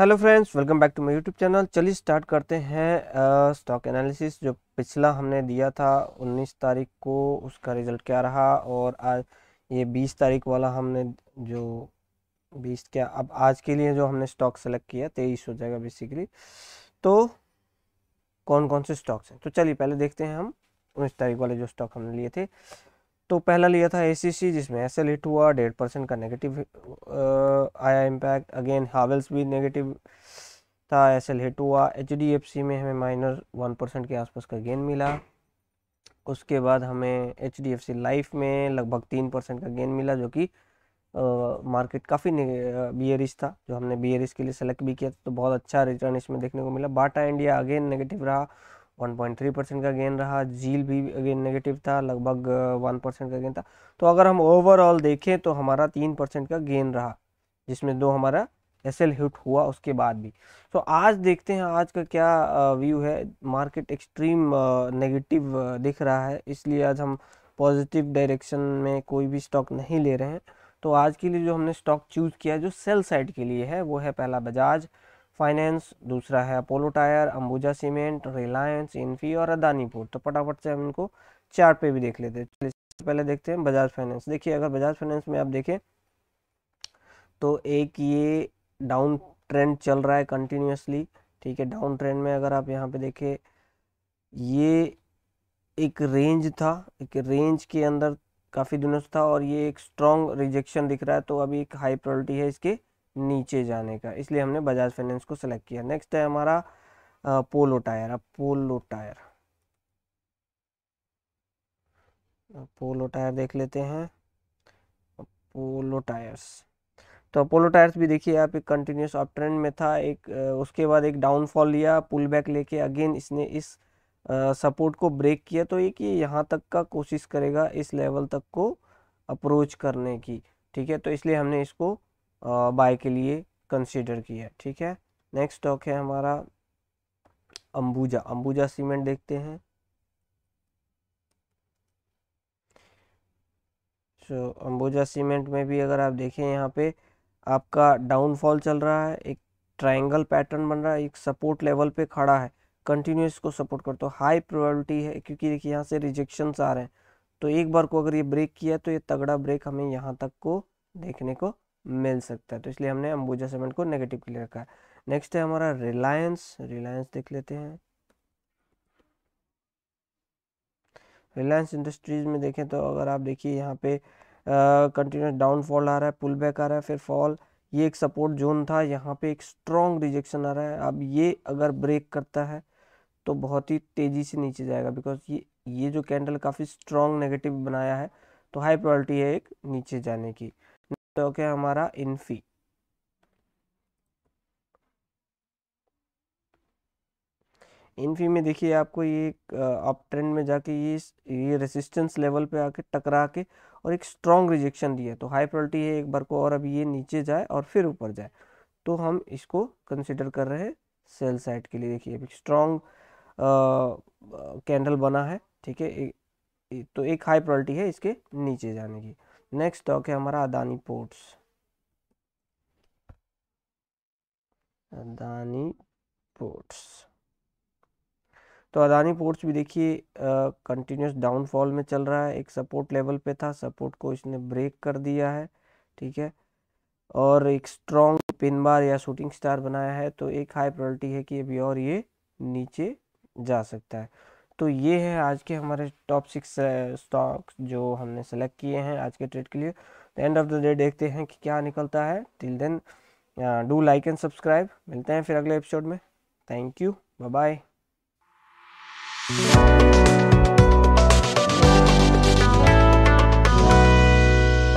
hello friends welcome back to my YouTube channel चलिए start करते हैं स्टॉक एनालिसिस जो पिछला हमने दिया था 19 तारीख को उसका रिज़ल्ट क्या रहा और आज ये 20 तारीख वाला हमने जो 20 क्या अब आज के लिए जो हमने स्टॉक सेलेक्ट किया तेईस हो जाएगा बेसिकली तो कौन कौन से स्टॉक्स हैं तो चलिए पहले देखते हैं हम उन्नीस तारीख वाले जो स्टॉक हमने लिए थे तो पहला लिया था ए जिसमें एस एल हिट हुआ डेढ़ परसेंट का नेगेटिव आया इम्पैक्ट अगेन हावेल्स भी नेगेटिव था एस एल हिट हुआ एच डी एफ सी में हमें माइनर वन परसेंट के आसपास का गेन मिला उसके बाद हमें H D F C life में लगभग तीन परसेंट का गेन मिला जो कि मार्केट काफ़ी काफ़ी बियरिस था जो हमने बियरिस के लिए सेलेक्ट भी किया तो बहुत अच्छा रिटर्न इसमें देखने को मिला बाटा इंडिया अगेन नेगेटिव रहा 1.3 परसेंट का गेन रहा झील भी अगेन नेगेटिव था लगभग वन परसेंट का गेन था तो अगर हम ओवरऑल देखें तो हमारा तीन परसेंट का गेन रहा जिसमें दो हमारा एस एल हिट हुआ उसके बाद भी तो आज देखते हैं आज का क्या व्यू है मार्केट एक्सट्रीम नेगेटिव दिख रहा है इसलिए आज हम पॉजिटिव डायरेक्शन में कोई भी स्टॉक नहीं ले रहे हैं तो आज के लिए जो हमने स्टॉक चूज़ किया जो सेल साइड के लिए है वो है पहला बजाज फाइनेंस दूसरा है Apollo tyre Ambuja cement Reliance Infy और अदानीपुर तो फटाफट से हम इनको चार्ट पे भी देख लेते हैं पहले देखते हैं बजाज फाइनेंस देखिए अगर बजाज फाइनेंस में आप देखें तो एक ये डाउन ट्रेंड चल रहा है कंटिन्यूसली ठीक है डाउन ट्रेंड में अगर आप यहाँ पे देखें ये एक रेंज था एक रेंज के अंदर काफ़ी दिनों से था और ये एक स्ट्रॉन्ग रिजेक्शन दिख रहा है तो अभी एक हाई प्रोरिटी है इसके नीचे जाने का इसलिए हमने बजाज फाइनेंस को सेलेक्ट किया नेक्स्ट है हमारा पोलो टायर अब पोलो टायर पोलो टायर देख लेते हैं पोलो टायर्स तो पोलो टायर्स भी देखिए आप एक कंटिन्यूस अप ट्रेंड में था एक उसके बाद एक डाउनफॉल लिया पुल बैक लेके अगेन इसने इस सपोर्ट को ब्रेक किया तो ये कि यहाँ तक का कोशिश करेगा इस लेवल तक को अप्रोच करने की ठीक है तो इसलिए हमने इसको बाय के लिए कंसिडर किया ठीक है नेक्स्ट स्टॉक है हमारा अंबुजा अंबुजा सीमेंट देखते हैं सो so, अंबुजा सीमेंट में भी अगर आप देखें यहाँ पे आपका डाउनफॉल चल रहा है एक ट्रायंगल पैटर्न बन रहा है एक सपोर्ट लेवल पे खड़ा है कंटिन्यूस को सपोर्ट करता तो हाई प्रोबेबिलिटी है क्योंकि देखिए यहाँ से रिजेक्शन आ रहे हैं तो एक बार को अगर ये ब्रेक किया तो ये तगड़ा ब्रेक हमें यहाँ तक को देखने को मिल सकता है तो इसलिए हमने अंबुजा सीमेंट को नेगेटिव के लिए रखा है नेक्स्ट है हमारा रिलायंस रिलायंस देख लेते हैं रिलायंस इंडस्ट्रीज में देखें तो अगर आप देखिए यहाँ पे कंटिन्यूस डाउनफॉल आ रहा है पुल बैक आ रहा है फिर फॉल ये एक सपोर्ट जोन था यहाँ पे एक स्ट्रॉन्ग रिजेक्शन आ रहा है अब ये अगर ब्रेक करता है तो बहुत ही तेज़ी से नीचे जाएगा बिकॉज ये ये जो कैंडल काफ़ी स्ट्रॉन्ग नेगेटिव बनाया है तो हाई प्रॉलिटी है एक नीचे जाने की तो हो गया हमारा इन्फी इन्फी में देखिए आपको ये अप ट्रेंड में जाके ये ये रेसिस्टेंस लेवल पे आके टकरा के और एक स्ट्रॉन्ग रिजेक्शन दिया तो हाई प्रॉलिटी है एक बार को और अब ये नीचे जाए और फिर ऊपर जाए तो हम इसको कंसिडर कर रहे हैं सेल साइड के लिए देखिए एक स्ट्रॉन्ग कैंडल बना है ठीक है तो एक हाई प्रॉलिटी है इसके नीचे जाने की नेक्स्ट स्टॉक है हमारा अदानी पोर्ट्स अदानी पोर्ट्स तो अदानी पोर्ट्स भी देखिए कंटिन्यूस डाउनफॉल में चल रहा है एक सपोर्ट लेवल पे था सपोर्ट को इसने ब्रेक कर दिया है ठीक है और एक स्ट्रॉन्ग पिन बार या शूटिंग स्टार बनाया है तो एक हाई प्रायोरिटी है कि अभी और ये नीचे जा सकता है तो ये है आज के हमारे टॉप सिक्स स्टॉक्स जो हमने सेलेक्ट किए हैं आज के ट्रेड के लिए तो एंड ऑफ द डे देखते हैं कि क्या निकलता है till then do like and subscribe मिलते हैं फिर अगले एपिसोड में थैंक यू बाय बाय